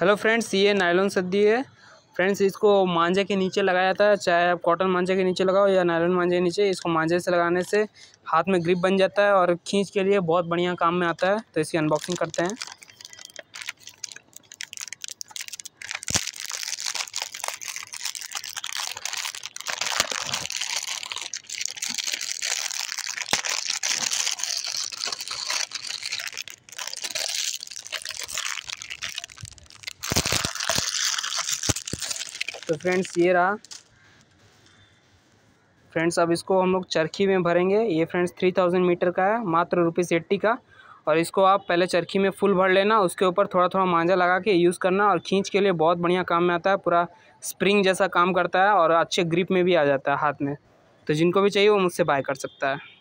hello friends ये nylon सद्दी है फ्रेंड्स इसको मांझे के नीचे लगाया था चाहे आप कॉटन मांझे के नीचे लगाओ या नायलॉन मांझे के नीचे इसको मांझे से लगाने से हाथ में ग्रिप बन जाता है और खींच के लिए बहुत बढ़िया काम में आता है तो इसकी अनबॉक्सिंग करते हैं तो फ्रेंड्स ये रहा फ्रेंड्स अब इसको हम लोग चरखी में भरेंगे ये फ्रेंड्स थ्री थाउजेंड मीटर का है मात्र रुपीज़ एट्टी का और इसको आप पहले चरखी में फुल भर लेना उसके ऊपर थोड़ा थोड़ा मांझा लगा के यूज़ करना और खींच के लिए बहुत बढ़िया काम में आता है पूरा स्प्रिंग जैसा काम करता है और अच्छे ग्रिप में भी आ जाता है हाथ में तो जिनको भी चाहिए वो मुझसे बाय कर सकता है